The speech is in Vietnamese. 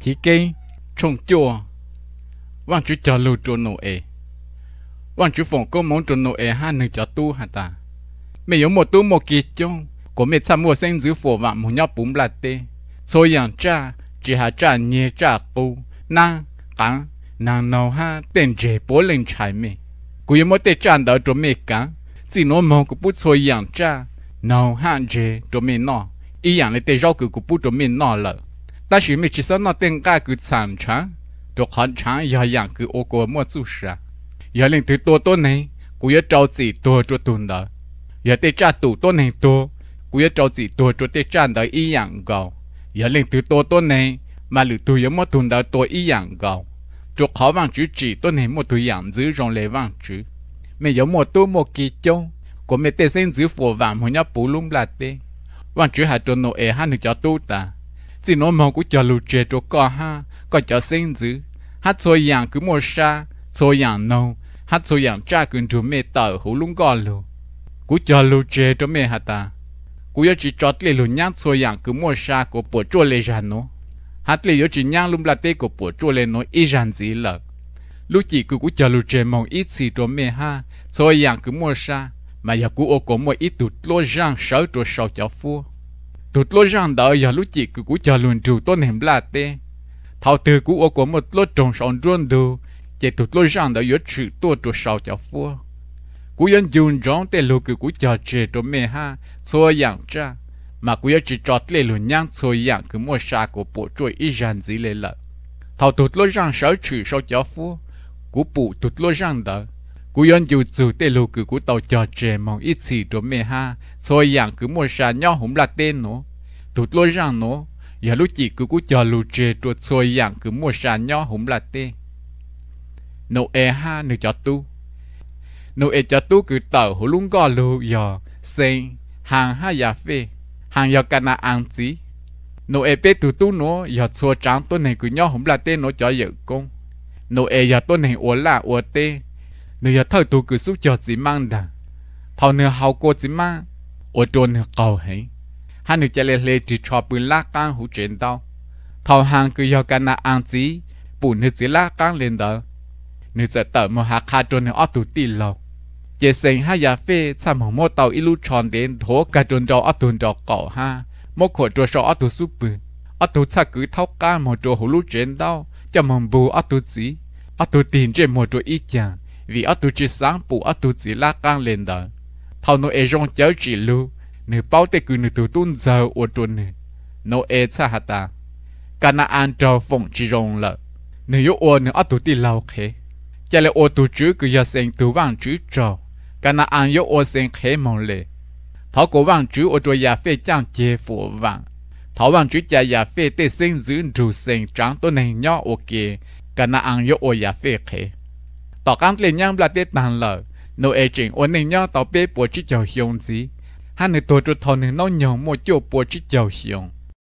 chỉ cái trông chùa vang chú chờ lưu trốn nổ ế e. vang chú phòng có món trốn nổ ế e ha nâng cho tu hà ta mẹ yếu một tu một kỳ chung có mẹ xa mua xanh dữ phổ vạm một nhóc búm là tê xôi yàng cha chỉ hà cha nhé cha cụ na cắn nàng nào ha tên dễ bố lên trái mẹ cú yếu một tê chan đó trốn mẹ cắn chỉ nói mong của bút xôi yàng cha nào ha chế trốn mẹ nọ ý yàng lấy tê rau cử của bút trốn mẹ nọ lợi 但是没至少那点个个长长，都很长，也样个我国莫做事，也令得多多呢，古要着急多着多的，也得加多多呢多，古要着急多着得占的一样高，也令得多多呢，嘛里头也莫多的多一样高，着好望住只多呢莫多样子让来望住，没有莫多莫集中，国没得生子佛望莫要不弄来的，望住还着诺哎还能叫多的。chỉ nói mong cũng chờ lù chè cho có ha có chờ sinh dữ hát thôi yàng cứ mua sa, thôi yàng nâu hát thôi yàng cha cứ chú mẹ tờ hủ lúng gò lù cũng chờ lù chè cho mẹ hả ta cũng yêu chỉ cho tê lù nhang thôi yàng cứ mua sa của bộ chua lê ra nó hát lê yêu chỉ nhang lùm là tê của bộ chua lê nó y ràng gì lợ lúc chỉ cứ cũng chờ lù chè mong ít gì cho mẹ ha thôi yàng cứ mua sa, mà giờ cũng ô có một ít tụt lô răng sáu cho sáu cháu phu tụt lo rằng đợi giờ lúc chị cứ cú chờ luôn trù tôi ném là tê thảo từ cú ô của một lo trồng sọn ruộng đồ chạy tụt lo rằng đợi yếu trừ tôi tụt sào cho phua cú yên dùng rong tê lô cứ cú chờ chê tôi mê ha xôi dạng cha mà cú yếu chỉ chót lê luôn nhang xôi dạng cứ mua xa của bộ chuỗi ít dàn gì lê lợ thảo tụt lo rằng sợ trừ sau cho phua cú bụ tụt lô rằng đợi cú yon dù dù tê lù cứ cú tàu cho trẻ mong ít xì đồ mẹ ha soi dạng cứ mua xà nhau hùng là tên nó tụt lôi rằng nó giờ lúc chỉ cứ cú cho lù trẻ tuột soi dạng cứ mua xà nhau hùng là tên nó e ha nữ cho tu nó e cho tu cứ tàu hủ lúng gò lù giờ sen hàng ha giả phê hàng giờ cana ăn gì nó e bê tụt tu nó giờ soi trắng tôi này cứ nhau hùng là tên nó cho vợ con nó e giờ tôi này uống là uống tên เนื้อเท่าตัวกูสู้จอดสิมังดังเท่าเนื้อเฮาโกสิมังอดโดนเนื้อเก่าให้ฮันเนูจะเลเลจีชอบปืนลากกลางหูเจนเต้าเท่าหางกูอยอกันนาอังจีปุ่นเนื้อจีลากกลางเลนเดอเนื้อจะเติมมหาคาจนเนื้ออตุตีเราเจเซงห้ายาเฟ่สามของโมเตาอิลูชอนเดนโถกระจนจออตุนจอเก่าฮะโมขดตัวชออตุสุปืนอตุชักกือเท่าก้านหมดตัวหูลูเจนเต้าจะมองบูอตุจีอตุตีนเจมหมดตัวอีกอย่าง vì ở tu chỉ sáng bù ở tu chỉ la cang lên đó thầu nó e rong chéo chỉ lu nửa bao tê cứ nửa tu tuôn giờ ô tuôn nửa nó e cha hạt ta cả na an trò phong chỉ rong lợ nửa yếu ô nửa ở tu ti lâu khé chả lẽ ô tu chữ cứ giờ sen tu vang chữ trò cả na an yếu ô sen khé mong lệ thảo cổ vang chữ ô trò ya phê chang chế phổ vang thảo vang chữ cha ya phê tê sen giữ đủ sen trắng tôi này nhỏ ok cả na an yếu ô ya phê khé ต่อการเลี้ยงยังบลาเตตันเลยโนเอจิงวันนี้ย่อต่อเป้ปวดชิจเจียวเฮียงจีฮันในตัวจุดทอนหนึ่งน้องยองโมจิปวดชิจเจียวเฮียง